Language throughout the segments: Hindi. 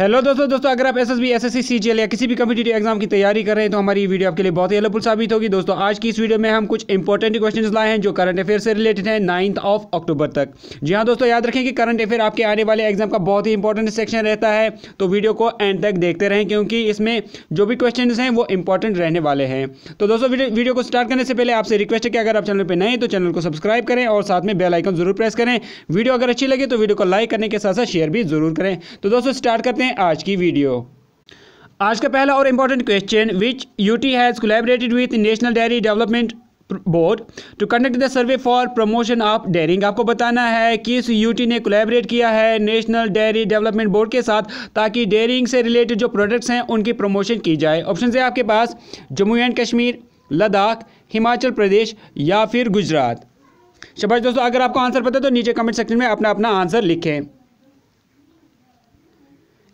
हेलो दोस्तों दोस्तों अगर आप S S B S S C C या किसी भी कम्पिटेटिव एग्जाम की तैयारी कर रहे हैं तो हमारी वीडियो आपके लिए बहुत ही हेल्पफुल साबित होगी दोस्तों आज की इस वीडियो में हम कुछ इंपॉर्टेंट क्वेश्चन लाए हैं जो करंट अफेयर से रिलेटेड है नाइन्थ ऑफ अक्टूबर तक जी हाँ दोस्तों याद रखें कि करंट अफेयर आपके आने वाले एग्जाम का बहुत ही इंपॉर्टेंट सेक्शन रहता है तो वीडियो को एंड तक देखते रहें क्योंकि इसमें जो भी क्वेश्चन हैं वो इंपॉर्टेंट रहने वाले हैं तो दोस्तों वीडियो को स्टार्ट करने से पहले आपसे रिक्वेस्ट है कि अगर आप चैनल पर नए तो चैनल को सब्सक्राइब करें और साथ में बेलाइकन जरूर प्रेस करें वीडियो अगर अच्छी लगे तो वीडियो को लाइक करने के साथ साथ शेयर भी जरूर करें तो दोस्तों स्टार्ट करते हैं हैं आज की वीडियो आज का पहला और important question which UT has collaborated with national dairy development board to conduct the survey for promotion of dairying आपको बताना है किस यूटी ने कोलेबरेट किया है नेशनल डेयरी डेवलपमेंट बोर्ड के साथ ताकि डेयरिंग से रिलेटेड जो प्रोडक्ट्स हैं उनकी प्रमोशन की जाए ऑप्शन है आपके पास जम्मू एंड कश्मीर लद्दाख हिमाचल प्रदेश या फिर गुजरात शबाश दोस्तों अगर आपको आंसर पता है तो नीचे कमेंट सेक्शन में अपना अपना आंसर लिखें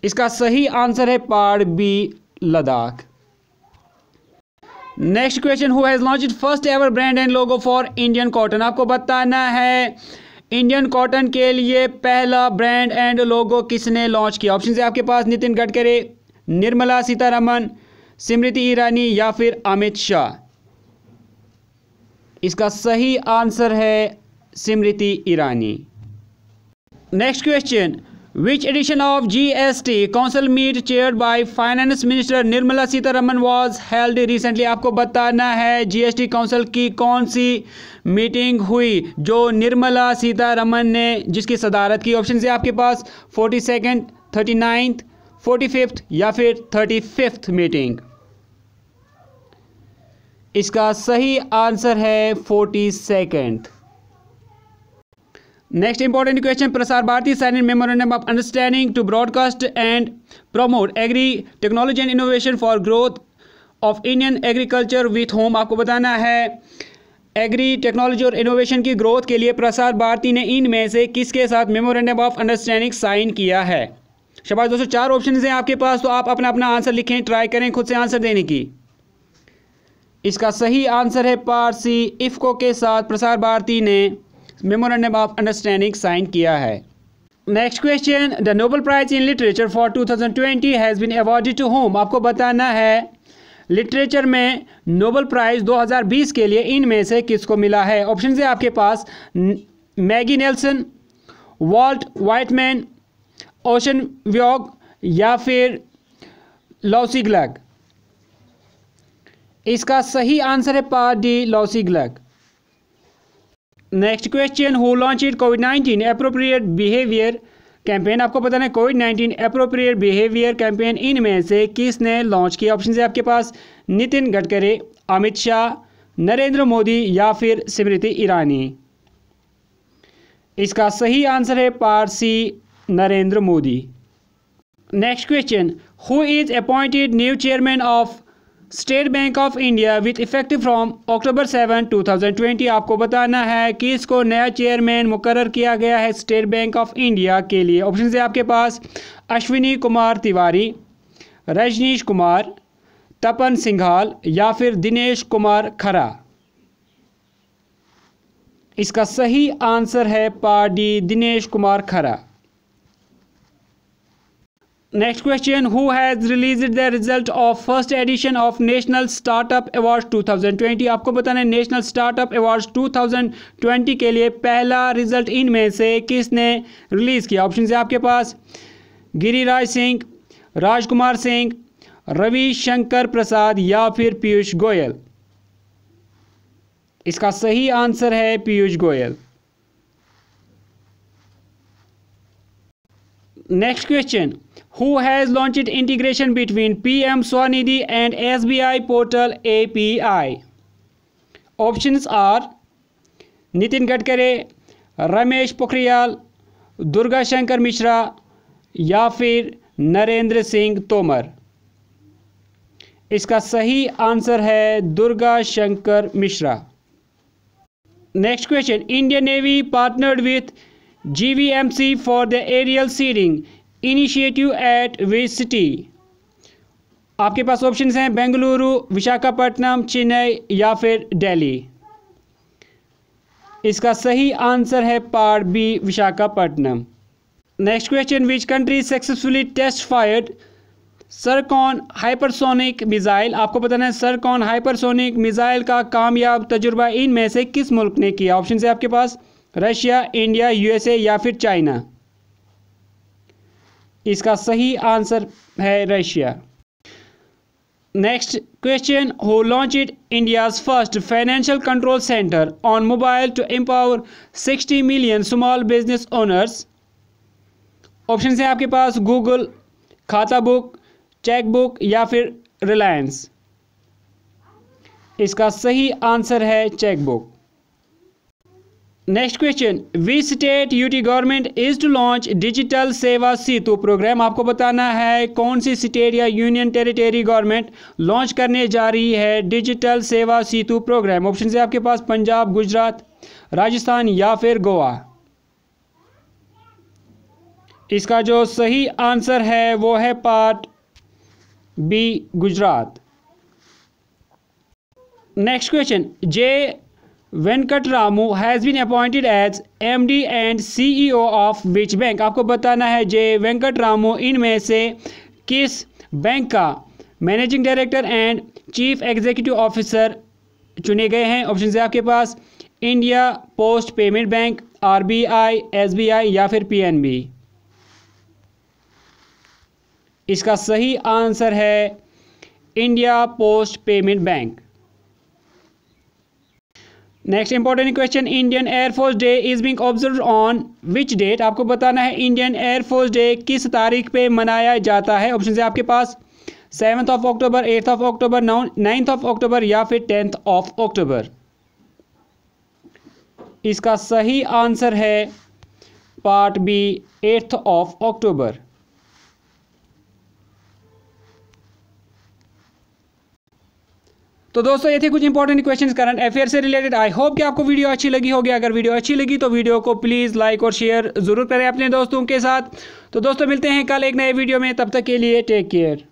इसका सही आंसर है part B Ladakh next question हुआ has launch first ever brand and logo for Indian cotton आपको बताना है इंडियन कॉटन के लिए पहला ब्रांड एंड लोगो किसने लॉन्च किया ऑप्शन है आपके पास नितिन गडकरी निर्मला सीतारमन स्मृति ईरानी या फिर अमित शाह इसका सही आंसर है Smriti Irani next question Which edition of GST Council meet chaired by Finance Minister Nirmala Sitaraman was held recently? आपको बताना है जी एस टी काउंसिल की कौन सी मीटिंग हुई जो निर्मला सीतारमन ने जिसकी सदारत की ऑप्शन है आपके पास forty second thirty ninth forty fifth या फिर थर्टी फिफ्थ मीटिंग इसका सही आंसर है forty second next important question Prasar Bharati sign in memorandum of understanding to broadcast and promote agri technology and innovation for growth of Indian agriculture with whom आपको बताना है एग्री टेक्नोलॉजी और इनोवेशन की ग्रोथ के लिए प्रसार भारती ने इन में से किसके साथ मेमोरेंडम ऑफ अंडरस्टैंडिंग साइन किया है शबाज दोस्तों चार ऑप्शन हैं आपके पास तो आप अपना अपना आंसर लिखें ट्राई करें खुद से आंसर देने की इसका सही आंसर है पारसी इफ़को के साथ प्रसार भारती ने मेमोरेंडम ऑफ अंडरस्टैंडिंग साइन किया है next question the Nobel prize in literature for 2020 has been awarded to whom आपको बताना है लिटरेचर में नोबल प्राइज़ 2020 के लिए इनमें से किसको मिला है ऑप्शन है आपके पास Maggie Nelson Walt Whitman Ocean Vuong या फिर लॉसी ग्लग इसका सही आंसर है part D Louise Gluck next question who launched COVID nineteen appropriate behaviour campaign आपको पता है COVID nineteen appropriate behaviour campaign इनमें से किसने लॉन्च किया ऑप्शन है आपके पास नितिन गडकरी अमित शाह नरेंद्र मोदी या फिर स्मृति ईरानी इसका सही आंसर है part C Narendra Modi next question who is appointed new chairman of State Bank of India with effective from October thousand 2020 आपको बताना है कि इसको नया चेयरमैन मुकर किया गया है स्टेट बैंक ऑफ इंडिया के लिए ऑप्शन है आपके पास अश्विनी कुमार तिवारी रजनीश कुमार तपन सिंघाल या फिर दिनेश कुमार खरा इसका सही आंसर है party Dinesh Kumar Khara next question who has release the result of first edition of national startup awards 2020 आपको बताना है नेशनल स्टार्टअप अवार्ड्स 2020 के लिए पहला रिजल्ट इनमें से किसने रिलीज़ किया ऑप्शन है आपके पास गिरिराज सिंह राजकुमार सिंह रविशंकर प्रसाद या फिर पीयूष गोयल इसका सही आंसर है Piyush Goyal next question who has launch integration between P M Svanidhi and S B I portal A P I option are Nitin Gadkari Ramesh Pokhriyal Durga Shankar Mishra या फिर नरेंद्र सिंह तोमर इसका सही आंसर है Durga Shankar Mishra next question Indian navy partnered with GVMC for the aerial seeding initiative at which city? आपके पास ऑप्शन हैं बेंगलुरु विशाखापट्टनम चेन्नई या फिर दिल्ली इसका सही आंसर है part B Visakhapatnam next question which country successfully test fired Zircon hypersonic missile आपको पता है सरकॉन हाइपरसोनिक मिज़ाइल का कामयाब तजुर्बा इनमें से किस मुल्क ने किया ऑप्शन है आपके पास रशिया इंडिया यूएसए या फिर चाइना इसका सही आंसर है Russia next question who launched India's first financial control centre on mobile to empower 60 million small business owners option है आपके पास Google Khatabook chequebook या फिर रिलायंस इसका सही आंसर है chequebook next question which state UT government is to launch digital Seva Setu programme आपको बताना है कौन सी स्टेट या यूनियन टेरिटरी गवर्नमेंट लॉन्च करने जा रही है digital Seva Setu programme option से आपके पास पंजाब गुजरात राजस्थान या फिर गोवा इसका जो सही आंसर है वो है part B Gujarat next question J Venkat Ramu has been appointed as MD and CEO of which bank आपको बताना है जे वेंकट रामू इनमें से किस बैंक का managing director and chief executive officer चुने गए हैं ऑप्शन है आपके पास India post payment bank RBI SBI या फिर पीएनबी इसका सही आंसर है India post payment bank next important question Indian air force day is being observe on which date आपको बताना है इंडियन एयरफोर्स डे किस तारीख पे मनाया जाता है ऑप्शन है आपके पास seventh of October eighth of October ninth of October या फिर टेंथ ऑफ अक्टूबर इसका सही आंसर है part B eighth of October तो दोस्तों ये थे कुछ इंपॉर्टेंट क्वेश्चन करंट अफेयर से रिलेटेड आई होप कि आपको वीडियो अच्छी लगी होगी अगर वीडियो अच्छी लगी तो वीडियो को प्लीज़ लाइक और शेयर ज़रूर करें अपने दोस्तों के साथ तो दोस्तों मिलते हैं कल एक नए वीडियो में तब तक के लिए टेक केयर